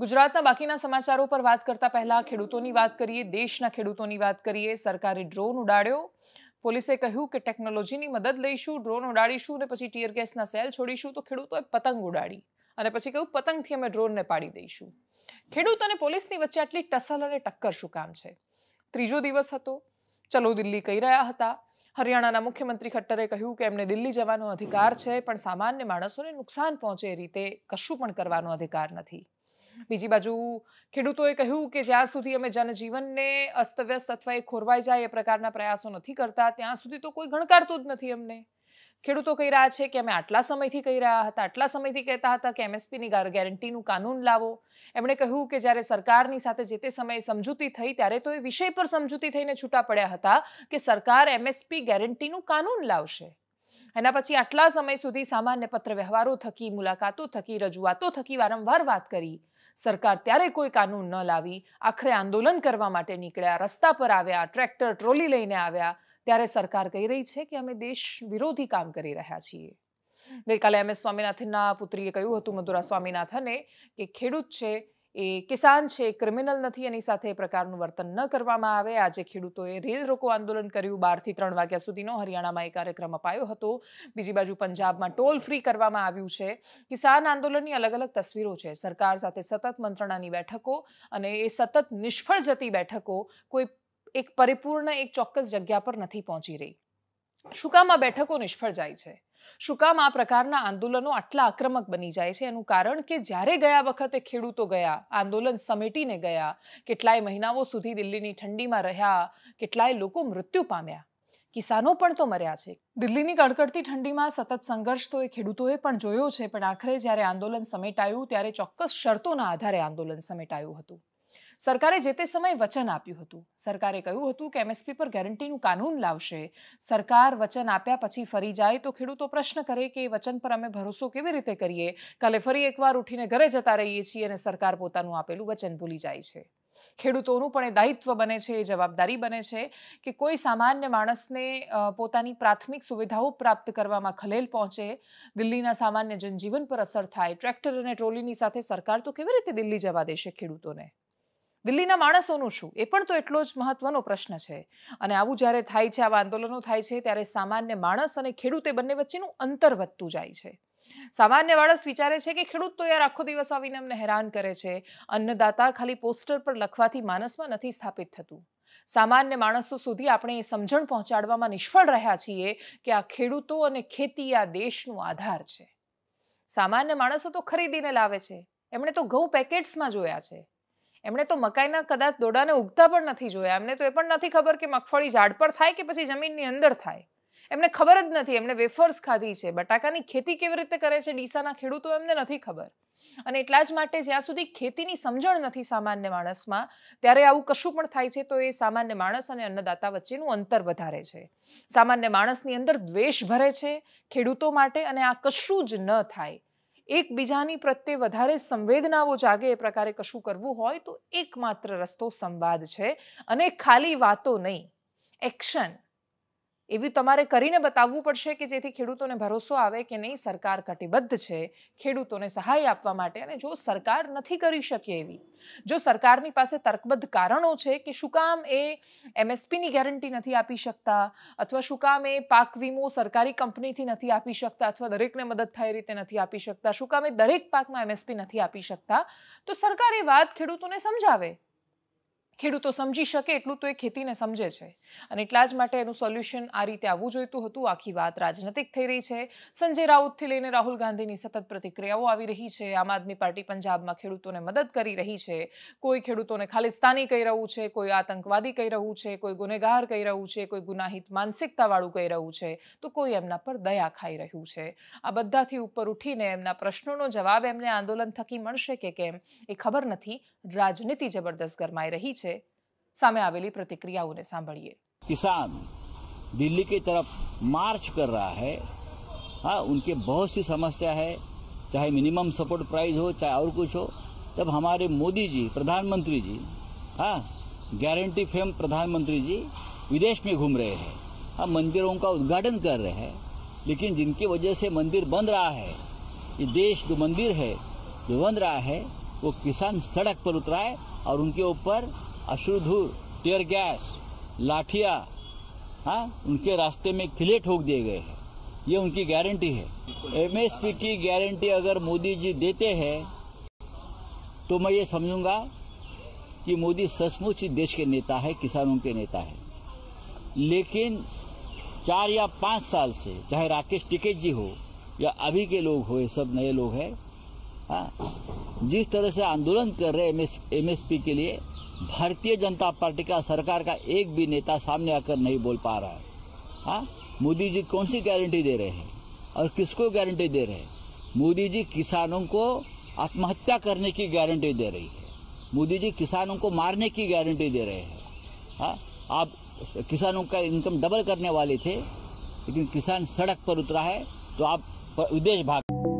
ગુજરાતના બાકીના સમાચારો પર વાત કરતા પહેલા ખેડૂતોની વાત કરીએ દેશના ખેડૂતોની વાત કરીએ સરકારે ડ્રોન ઉડાડ્યો પોલીસે કહ્યું કે ટેકનોલોજીની મદદ લઈશું ડ્રોન ઉડાડીશું અને પછી ટીયર ગેસના સેલ છોડીશું તો ખેડૂતોએ પતંગ ઉડાડી અને પછી કહ્યું પતંગથી અમે ડ્રોનને પાડી દઈશું ખેડૂત અને પોલીસની વચ્ચે આટલી ટસલ અને ટક્કર શું કામ છે ત્રીજો દિવસ હતો ચલો દિલ્હી કહી રહ્યા હતા હરિયાણાના મુખ્યમંત્રી ખટ્ટરે કહ્યું કે એમને દિલ્હી જવાનો અધિકાર છે પણ સામાન્ય માણસોને નુકસાન પહોંચે એ રીતે કશું પણ કરવાનો અધિકાર નથી બીજી બાજુ ખેડૂતોએ કહ્યું કે જ્યાં સુધી અમે જનજીવનને અસ્તવ્યસ્ત અથવા એ ખોરવાઈ જાય એ પ્રકારના પ્રયાસો નથી કરતા ત્યાં સુધી તો કોઈ ગણકારતું જ નથી અમને ખેડૂતો કહી રહ્યા છે કે અમે આટલા સમયથી કહી રહ્યા હતા આટલા સમયથી કહેતા હતા કે એમએસપીની ગેરંટીનું કાનૂન લાવો એમણે કહ્યું કે જ્યારે સરકારની સાથે જે તે સમયે સમજૂતી થઈ ત્યારે તો એ વિષય પર સમજૂતી થઈને છૂટા પડ્યા હતા કે સરકાર એમએસપી ગેરંટીનું કાનૂન લાવશે એના પછી આટલા સમય સુધી સામાન્ય પત્ર વ્યવહારો થકી મુલાકાતો થકી રજૂઆતો થકી વારંવાર વાત કરી સરકાર ત્યારે કોઈ કાનૂન ન લાવી આખરે આંદોલન કરવા માટે નીકળ્યા રસ્તા પર આવ્યા ટ્રેક્ટર ટ્રોલી લઈને આવ્યા ત્યારે સરકાર કહી રહી છે કે અમે દેશ વિરોધી કામ કરી રહ્યા છીએ ગઈકાલે એમ એસ સ્વામિનાથનના પુત્રીએ કહ્યું હતું મધુરા સ્વામિનાથને કે ખેડૂત છે એ કિસાન છે ક્રિમિનલ નથી એની સાથે એ પ્રકારનું વર્તન ન કરવામાં આવે આજે ખેડૂતોએ રેલ રોકો આંદોલન કર્યું બારથી ત્રણ વાગ્યા સુધીનો હરિયાણામાં એ કાર્યક્રમ અપાયો હતો બીજી બાજુ પંજાબમાં ટોલ ફ્રી કરવામાં આવ્યું છે કિસાન આંદોલનની અલગ અલગ તસવીરો છે સરકાર સાથે સતત મંત્રણાની બેઠકો અને એ સતત નિષ્ફળ જતી બેઠકો કોઈ એક પરિપૂર્ણ એક ચોક્કસ જગ્યા પર નથી પહોંચી રહી શું કામ આ બેઠકો નિષ્ફળ જાય છે શું કામ આ પ્રકારના આંદોલનો આટલા આક્રમક બની જાય છે એનું કારણ કે જ્યારે ગયા વખતે ખેડૂતો ગયા આંદોલન સમેટીને ગયા કેટલાય મહિનાઓ સુધી દિલ્હીની ઠંડીમાં રહ્યા કેટલાય લોકો મૃત્યુ પામ્યા કિસાનો પણ તો મર્યા છે દિલ્હીની કડકડતી ઠંડીમાં સતત સંઘર્ષ તો એ ખેડૂતોએ પણ જોયો છે પણ આખરે જ્યારે આંદોલન સમેટાયું ત્યારે ચોક્કસ શરતોના આધારે આંદોલન સમેટાયું હતું સરકારે જે તે સમયે વચન આપ્યું હતું સરકારે કહ્યું હતું કે એમએસપી પર ગેરંટીનું કાનૂન લાવશે સરકાર વચન આપ્યા પછી ફરી જાય તો ખેડૂતો પ્રશ્ન કરે કે એ વચન પર અમે ભરોસો કેવી રીતે કરીએ કાલે ફરી એકવાર ઉઠીને ઘરે જતા રહીએ છીએ અને સરકાર પોતાનું આપેલું વચન ભૂલી જાય છે ખેડૂતોનું પણ એ દાયિત્વ બને છે એ જવાબદારી બને છે કે કોઈ સામાન્ય માણસને પોતાની પ્રાથમિક સુવિધાઓ પ્રાપ્ત કરવામાં ખલેલ પહોંચે દિલ્હીના સામાન્ય જનજીવન પર અસર થાય ટ્રેક્ટર અને ટ્રોલીની સાથે સરકાર તો કેવી રીતે દિલ્હી જવા દેશે ખેડૂતોને દિલ્હીના માણસોનું શું એ પણ તો એટલો જ મહત્વનો પ્રશ્ન છે અને આવું જ્યારે થાય છે આવા આંદોલનો થાય છે ત્યારે સામાન્ય માણસ અને ખેડૂત એ બંને વચ્ચેનું અંતર વધતું જાય છે સામાન્ય માણસ વિચારે છે કે ખેડૂત તો યાર આખો દિવસ આવીને અમને હેરાન કરે છે અન્નદાતા ખાલી પોસ્ટર પર લખવાથી માનસમાં નથી સ્થાપિત થતું સામાન્ય માણસો સુધી આપણે એ સમજણ પહોંચાડવામાં નિષ્ફળ રહ્યા છીએ કે આ ખેડૂતો અને ખેતી આ દેશનું આધાર છે સામાન્ય માણસો તો ખરીદીને લાવે છે એમણે તો ઘઉં પેકેટ્સમાં જોયા છે એમણે તો મકાઈના કદાચ દોડાને ઉગતા પણ નથી જોયા એમને તો એ પણ નથી ખબર કે મગફળી ઝાડ પર થાય કે પછી જમીનની અંદર થાય એમને ખબર જ નથી એમને વેફર્સ ખાધી છે બટાકાની ખેતી કેવી રીતે કરે છે ડીસાના ખેડૂતો એમને નથી ખબર અને એટલા જ માટે જ્યાં સુધી ખેતીની સમજણ નથી સામાન્ય માણસમાં ત્યારે આવું કશું પણ થાય છે તો એ સામાન્ય માણસ અને અન્નદાતા વચ્ચેનું અંતર વધારે છે સામાન્ય માણસની અંદર દ્વેષ ભરે છે ખેડૂતો માટે અને આ કશું જ ન થાય એકબીજાની પ્રત્યે વધારે સંવેદનાઓ જાગે એ પ્રકારે કશું કરવું હોય તો એકમાત્ર રસ્તો સંવાદ છે અને ખાલી વાતો નહીં એક્શન એવી તમારે કરીને બતાવવું પડશે કે જેથી ખેડૂતોને ભરોસો આવે કે નહીં સરકાર કટિબદ્ધ છે ખેડૂતોને સહાય આપવા માટે અને જો સરકાર નથી કરી શકે એવી જો સરકારની પાસે તર્કબદ્ધ કારણો છે કે શું કામ એ એમએસપીની ગેરંટી નથી આપી શકતા અથવા શું કામ એ પાક વીમો સરકારી કંપનીથી નથી આપી શકતા અથવા દરેકને મદદ થાય રીતે નથી આપી શકતા શું કામ એ દરેક પાકમાં એમએસપી નથી આપી શકતા તો સરકાર એ વાત ખેડૂતોને સમજાવે ખેડૂતો સમજી શકે એટલું તો એ ખેતીને સમજે છે અને એટલા જ માટે એનું સોલ્યુશન આ રીતે આવવું જોઈતું હતું આખી વાત રાજનૈતિક થઈ રહી છે સંજય રાઉતથી લઈને રાહુલ ગાંધીની સતત પ્રતિક્રિયાઓ આવી રહી છે આમ આદમી પાર્ટી પંજાબમાં ખેડૂતોને મદદ કરી રહી છે કોઈ ખેડૂતોને ખાલિસ્તાની કહી રહ્યું છે કોઈ આતંકવાદી કહી રહ્યું છે કોઈ ગુનેગાર કહી રહ્યું છે કોઈ ગુનાહિત માનસિકતાવાળું કહી રહ્યું છે તો કોઈ એમના પર દયા ખાઈ રહ્યું છે આ બધાથી ઉપર ઉઠીને એમના પ્રશ્નોનો જવાબ એમને આંદોલન થકી મળશે કે કેમ એ ખબર નથી રાજનીતિ જબરદસ્ત ગરમાઈ રહી છે प्रतिक्रिया આવેલી પ્રતિક્રિયાઓને સાંભળીએ કિસાન की तरफ मार्च कर रहा है हाँ उनके बहुत सी समस्या है चाहे मिनिमम सपोर्ट प्राइस हो चाहे और कुछ हो तब हमारे मोदी जी प्रधानमंत्री जी हाँ गारंटी फेम प्रधानमंत्री जी विदेश में घूम रहे हैं हम हाँ, मंदिरों का उद्घाटन कर रहे हैं लेकिन जिनकी वजह से मंदिर बंद रहा है ये देश जो मंदिर है जो बंद रहा है वो किसान सड़क पर उतरा है और उनके ऊपर अश्रुधूर टेयर गैस लाठिया हाँ उनके रास्ते में खिले ठोक दिए गए हैं ये उनकी गारंटी है एमएसपी की गारंटी अगर मोदी जी देते हैं तो मैं ये समझूंगा कि मोदी सचमुच देश के नेता है किसानों के नेता है लेकिन चार या पांच साल से चाहे राकेश टिकेत जी हो या अभी के लोग हो सब नए लोग हैं हाँ, जिस तरह से आंदोलन कर रहे एमएसपी के लिए भारतीय जनता पार्टी का सरकार का एक भी नेता सामने आकर नहीं बोल पा रहा है हाँ मोदी जी कौन सी गारंटी दे रहे हैं और किसको गारंटी दे रहे हैं मोदी जी किसानों को आत्महत्या करने की गारंटी दे रही है मोदी जी किसानों को मारने की गारंटी दे रहे हैं हाँ आप किसानों का इनकम डबल करने वाले थे लेकिन किसान सड़क पर उतरा है तो आप विदेश भाग